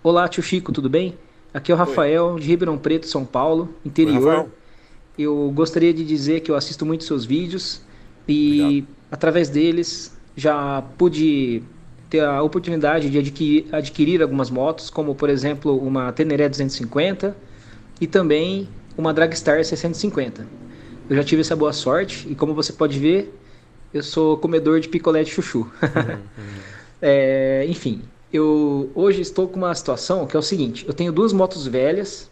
Olá, tio Chico, tudo bem? Aqui é o Rafael, Oi. de Ribeirão Preto, São Paulo, interior. Oi, eu gostaria de dizer que eu assisto muito seus vídeos e, Obrigado. através deles, já pude ter a oportunidade de adquirir, adquirir algumas motos, como, por exemplo, uma Teneré 250 e também uma Dragstar 650. Eu já tive essa boa sorte e, como você pode ver, eu sou comedor de picolé de chuchu. Uhum, uhum. é, enfim, eu hoje estou com uma situação que é o seguinte: eu tenho duas motos velhas,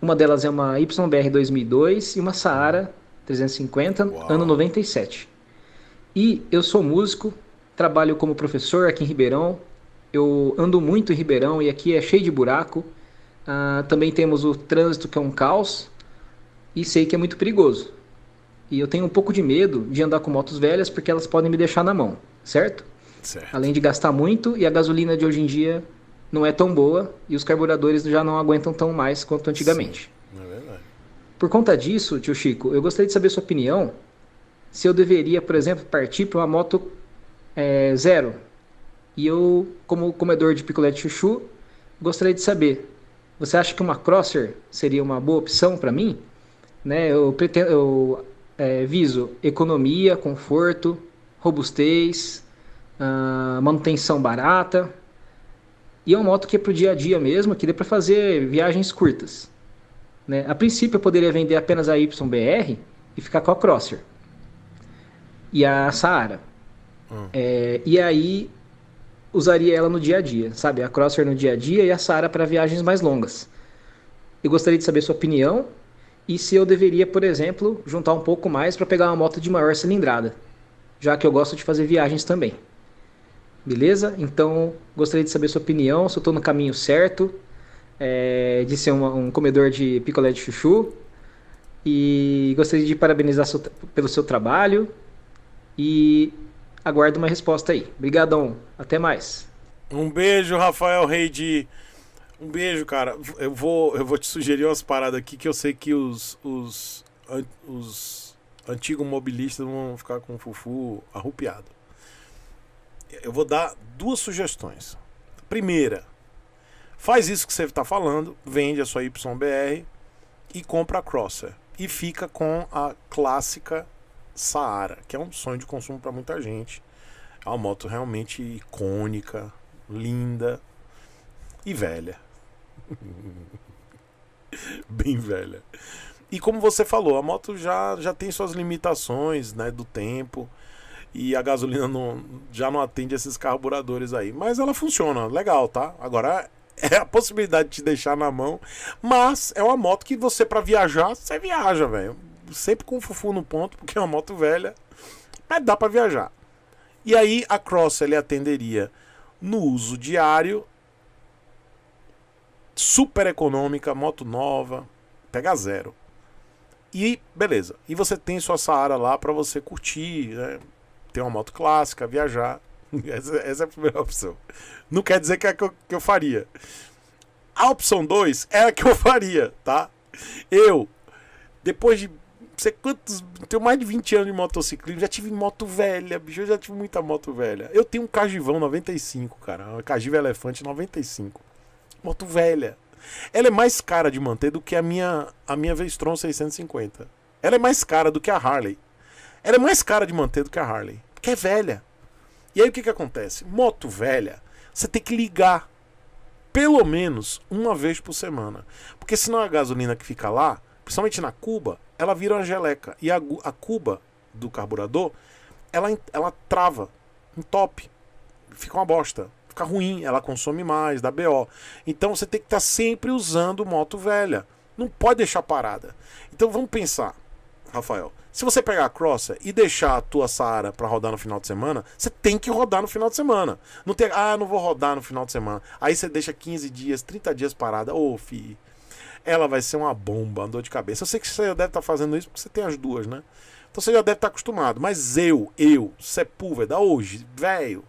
uma delas é uma YBR 2002 e uma Saara 350, Uau. ano 97. E eu sou músico, trabalho como professor aqui em Ribeirão, eu ando muito em Ribeirão e aqui é cheio de buraco. Uh, também temos o trânsito que é um caos e sei que é muito perigoso. E eu tenho um pouco de medo de andar com motos velhas porque elas podem me deixar na mão, certo? Certo. Além de gastar muito, e a gasolina de hoje em dia não é tão boa, e os carburadores já não aguentam tão mais quanto antigamente. Sim, é verdade. Por conta disso, tio Chico, eu gostaria de saber sua opinião se eu deveria, por exemplo, partir para uma moto é, zero. E eu, como comedor de picolé de chuchu, gostaria de saber: você acha que uma crosser seria uma boa opção para mim? Né, eu, pretendo, eu é, viso economia, conforto, robustez, ah, manutenção barata. E é uma moto que é pro dia a dia mesmo, que dá para fazer viagens curtas. Né? A princípio eu poderia vender apenas a YBR e ficar com a Crosser e a Saara. Hum. É, e aí usaria ela no dia a dia, sabe? A Crosser no dia a dia e a Saara para viagens mais longas. Eu gostaria de saber sua opinião e se eu deveria, por exemplo, juntar um pouco mais para pegar uma moto de maior cilindrada, já que eu gosto de fazer viagens também beleza? Então, gostaria de saber sua opinião, se eu estou no caminho certo é, de ser um comedor de picolé de chuchu. E gostaria de parabenizar seu, pelo seu trabalho e aguardo uma resposta aí. Obrigadão, até mais. Um beijo, Rafael Reide. Um beijo, cara. Eu vou, eu vou te sugerir umas paradas aqui que eu sei que os, os, os antigos mobilistas vão ficar com o Fufu arrupiado eu vou dar duas sugestões. Primeira, faz isso que você está falando, vende a sua YBR e compra a Crosser. E fica com a clássica Saara, que é um sonho de consumo para muita gente. É uma moto realmente icônica, linda e velha. Bem velha. E como você falou, a moto já, já tem suas limitações né, do tempo e a gasolina não, já não atende esses carburadores aí. Mas ela funciona, legal, tá? Agora é a possibilidade de te deixar na mão, mas é uma moto que você para viajar, você viaja, velho. Sempre com o fufu no ponto, porque é uma moto velha, mas dá para viajar. E aí a Cross ele atenderia no uso diário, super econômica, moto nova, pega zero. E beleza. E você tem sua Saara lá para você curtir, né? ter uma moto clássica, viajar. Essa, essa, é a primeira opção. Não quer dizer que é a que eu, que eu faria. A opção 2 é a que eu faria, tá? Eu, depois de sei quantos. Tenho mais de 20 anos de motociclismo. Já tive moto velha, bicho. Eu já tive muita moto velha. Eu tenho um Cajivão 95, cara. Uma Cajiva Elefante 95. Moto velha. Ela é mais cara de manter do que a minha, a minha Vestron 650. Ela é mais cara do que a Harley. Ela é mais cara de manter do que a Harley que é velha. E aí o que, que acontece? Moto velha, você tem que ligar pelo menos uma vez por semana. Porque senão a gasolina que fica lá, principalmente na Cuba, ela vira uma geleca. E a, a Cuba do carburador, ela, ela trava, entope, fica uma bosta. Fica ruim, ela consome mais, dá BO. Então você tem que estar tá sempre usando moto velha. Não pode deixar parada. Então vamos pensar. Rafael, se você pegar a Crossa e deixar a tua Saara para rodar no final de semana, você tem que rodar no final de semana. Não tem, ah, não vou rodar no final de semana. Aí você deixa 15 dias, 30 dias parada. Ô, oh, fi. Ela vai ser uma bomba, uma dor de cabeça. Eu sei que você já deve estar tá fazendo isso porque você tem as duas, né? Então você já deve estar tá acostumado. Mas eu, eu, Sepúlveda, é hoje, velho,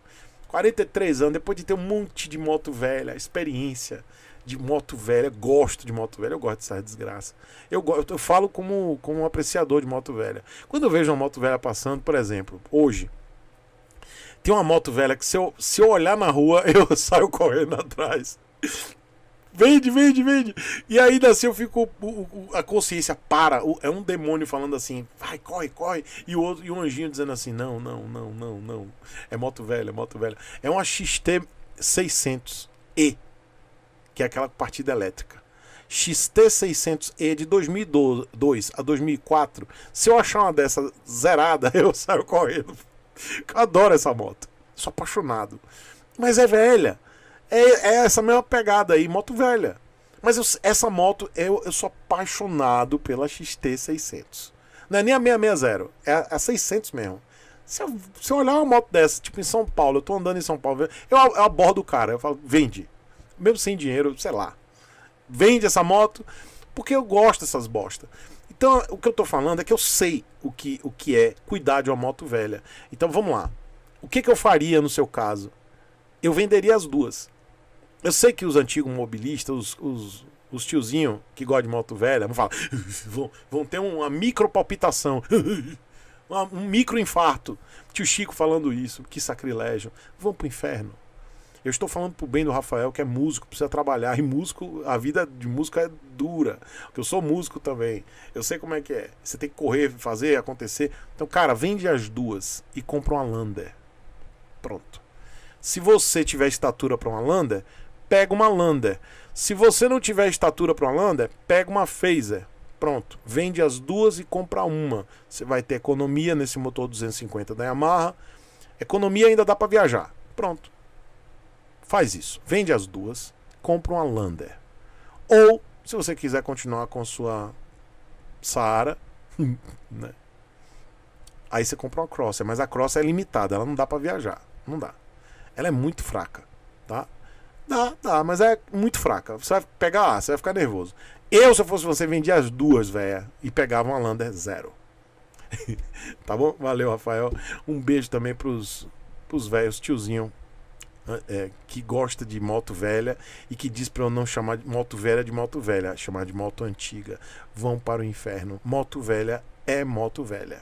43 anos, depois de ter um monte de moto velha, experiência, de moto velha, gosto de moto velha, eu gosto dessa desgraça. Eu, eu falo como, como um apreciador de moto velha. Quando eu vejo uma moto velha passando, por exemplo, hoje, tem uma moto velha que se eu, se eu olhar na rua, eu saio correndo atrás. Vende, vende, vende. E ainda assim eu fico. a consciência para. é um demônio falando assim, vai, corre, corre. E o, outro, e o anjinho dizendo assim: não, não, não, não, não. É moto velha, é moto velha. É uma XT 600E que é aquela partida elétrica. XT600E é de 2002 a 2004. Se eu achar uma dessa zerada, eu saio correndo. Eu adoro essa moto. Sou apaixonado. Mas é velha. É, é essa mesma pegada aí, moto velha. Mas eu, essa moto, eu, eu sou apaixonado pela XT600. Não é nem a 660, é a, a 600 mesmo. Se eu, se eu olhar uma moto dessa, tipo em São Paulo, eu tô andando em São Paulo, eu, eu abordo o cara, eu falo, vende mesmo sem dinheiro, sei lá. Vende essa moto, porque eu gosto dessas bostas. Então, o que eu tô falando é que eu sei o que, o que é cuidar de uma moto velha. Então, vamos lá. O que, que eu faria no seu caso? Eu venderia as duas. Eu sei que os antigos mobilistas, os, os, os tiozinhos que gostam de moto velha, vão falar, vão, vão ter uma micro palpitação, um micro infarto. Tio Chico falando isso, que sacrilégio. Vão pro inferno. Eu estou falando pro bem do Rafael, que é músico, precisa trabalhar. E músico, a vida de músico é dura. Porque eu sou músico também. Eu sei como é que é. Você tem que correr, fazer, acontecer. Então, cara, vende as duas e compra uma Lander. Pronto. Se você tiver estatura para uma Lander, pega uma Lander. Se você não tiver estatura para uma Lander, pega uma Phaser. Pronto, vende as duas e compra uma. Você vai ter economia nesse motor 250 da Yamaha. Economia ainda dá para viajar. Pronto. Faz isso. Vende as duas, compra uma Lander. Ou, se você quiser continuar com sua Saara, né? Aí você compra uma Crosser, mas a Crosser é limitada, ela não dá para viajar, não dá. Ela é muito fraca, tá? Dá, dá, mas é muito fraca. Você vai pegar A, você vai ficar nervoso. Eu, se eu fosse você, vendia as duas, velha, e pegava uma Lander zero. tá bom? Valeu, Rafael. Um beijo também pros, pros velhos, tiozinho né, é, que gosta de moto velha e que diz para eu não chamar de moto velha de moto velha, chamar de moto antiga. Vão para o inferno. Moto velha é moto velha.